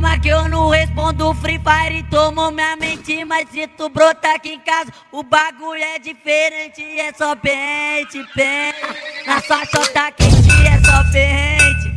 Calma que eu não respondo Free Fire tomou minha mente Mas se tu brotar aqui em casa O bagulho é diferente É só pente, pente Na sua chota quente É só pente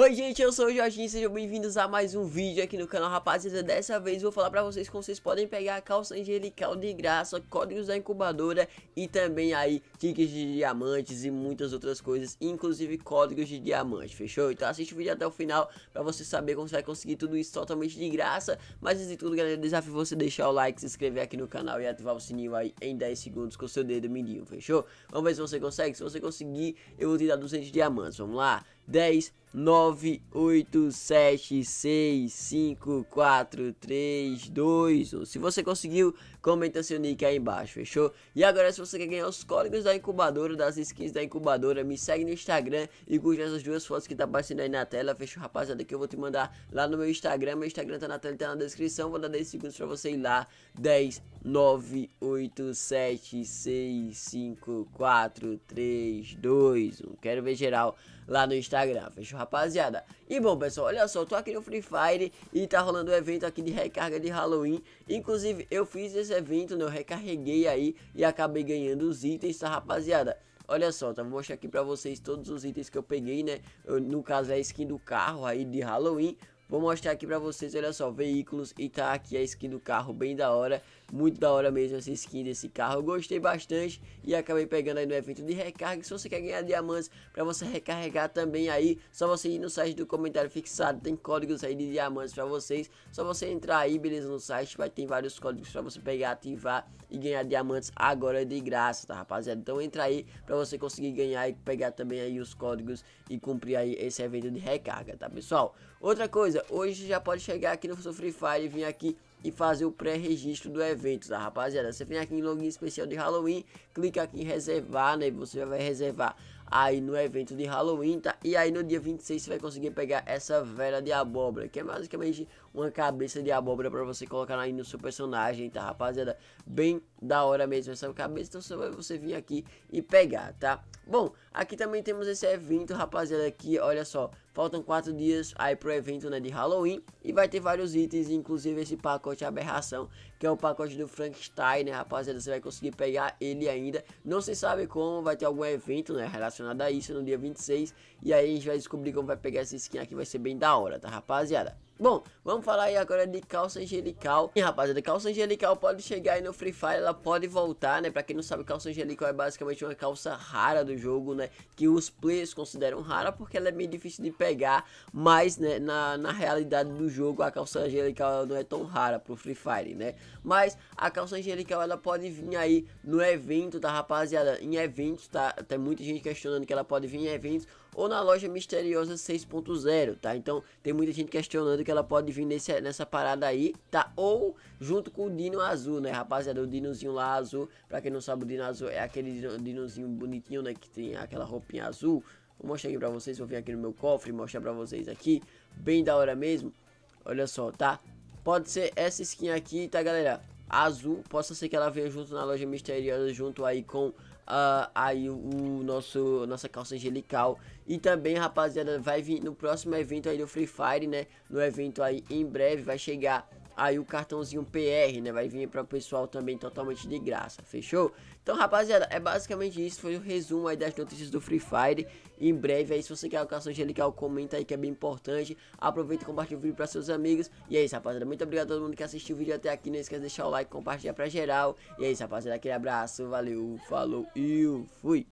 Oi gente, eu sou o Jorginho, sejam bem-vindos a mais um vídeo aqui no canal Rapaziada, dessa vez vou falar pra vocês como vocês podem pegar a calça angelical de graça, códigos da incubadora e também aí tickets de diamantes e muitas outras coisas, inclusive códigos de diamante, fechou? Então assiste o vídeo até o final pra você saber como você vai conseguir tudo isso totalmente de graça, mas antes de tudo galera, desafio você deixar o like, se inscrever aqui no canal e ativar o sininho aí em 10 segundos com o seu dedo mindinho, fechou? Vamos ver se você consegue, se você conseguir eu vou te dar 200 diamantes, vamos lá? 10 9 8 7 6 5 4 3 2 1. Se você conseguiu, comenta seu nick aí embaixo, fechou? E agora se você quer ganhar os códigos da incubadora, das skins da incubadora, me segue no Instagram e curte essas duas fotos que tá aparecendo aí na tela, fechou? Rapaziada, que eu vou te mandar lá no meu Instagram, meu Instagram tá na tela, tá na descrição, vou dar 10 segundos pra você ir lá, 10 9 8 7 6 5 4 3 2 1. Quero ver geral lá no Instagram Instagram, tá fechou rapaziada? E bom pessoal, olha só, eu tô aqui no Free Fire e tá rolando o um evento aqui de recarga de Halloween Inclusive eu fiz esse evento, né, eu recarreguei aí e acabei ganhando os itens, tá rapaziada? Olha só, tá? Vou mostrar aqui pra vocês todos os itens que eu peguei, né? Eu, no caso é a skin do carro aí de Halloween Vou mostrar aqui pra vocês, olha só, veículos e tá aqui a skin do carro bem da hora. Muito da hora mesmo essa skin desse carro, eu gostei bastante e acabei pegando aí no evento de recarga. Se você quer ganhar diamantes pra você recarregar também aí, só você ir no site do comentário fixado, tem códigos aí de diamantes pra vocês. Só você entrar aí, beleza, no site, vai ter vários códigos pra você pegar, ativar e ganhar diamantes agora de graça, tá rapaziada? Então entra aí pra você conseguir ganhar e pegar também aí os códigos e cumprir aí esse evento de recarga, tá pessoal? Outra coisa, coisa, hoje já pode chegar aqui no seu Free Fire e vir aqui e fazer o pré-registro do evento, tá rapaziada? Você vem aqui em login especial de Halloween, clica aqui em reservar, né? Você já vai reservar aí no evento de Halloween, tá? E aí no dia 26 você vai conseguir pegar essa vela de abóbora, que é basicamente uma cabeça de abóbora para você colocar aí no seu personagem, tá, rapaziada? Bem da hora mesmo essa cabeça, então você vai você vir aqui e pegar, tá? Bom, aqui também temos esse evento, rapaziada, aqui, olha só, faltam 4 dias aí pro evento, né, de Halloween, e vai ter vários itens, inclusive esse pacote aberração, que é o pacote do Frankenstein, né, rapaziada, você vai conseguir pegar ele ainda, não se sabe como, vai ter algum evento, né, relacionado relacionada a isso no dia 26. E aí a gente vai descobrir como vai pegar essa skin aqui, vai ser bem da hora, tá rapaziada? Bom, vamos falar aí agora de calça angelical. E rapaziada, calça angelical pode chegar aí no Free Fire, ela pode voltar, né? Pra quem não sabe, calça angelical é basicamente uma calça rara do jogo, né? Que os players consideram rara porque ela é meio difícil de pegar, mas né, na, na realidade do jogo a calça angelical não é tão rara pro Free Fire, né? Mas a calça angelical ela pode vir aí no evento, tá rapaziada? Em eventos, tá? Tem muita gente questionando que ela pode vir em eventos ou na loja misteriosa 6.0, tá? Então tem muita gente questionando que ela pode vir nesse, nessa parada aí, tá? Ou junto com o Dino Azul, né, rapaziada? O Dinozinho lá azul, pra quem não sabe, o Dino Azul é aquele Dinozinho bonitinho, né? Que tem aquela roupinha azul. Vou mostrar aqui pra vocês, vou vir aqui no meu cofre e mostrar pra vocês aqui. Bem da hora mesmo. Olha só, tá? Pode ser essa skin aqui, tá, galera? Azul. Possa ser que ela venha junto na loja misteriosa, junto aí com uh, aí o, o, nosso nossa calça angelical e também rapaziada vai vir no próximo evento aí do Free Fire, né? No evento aí em breve vai chegar aí o cartãozinho PR, né? Vai vir para o pessoal também totalmente de graça, fechou? Então, rapaziada, é basicamente isso. Foi o resumo aí das notícias do Free Fire. Em breve, aí, se você quer alcançar o angelical, comenta aí que é bem importante. Aproveita e compartilha o vídeo para seus amigos. E é isso, rapaziada. Muito obrigado a todo mundo que assistiu o vídeo até aqui. Não esqueça de deixar o like, compartilhar para geral. E é isso, rapaziada. Aquele abraço, valeu, falou e fui!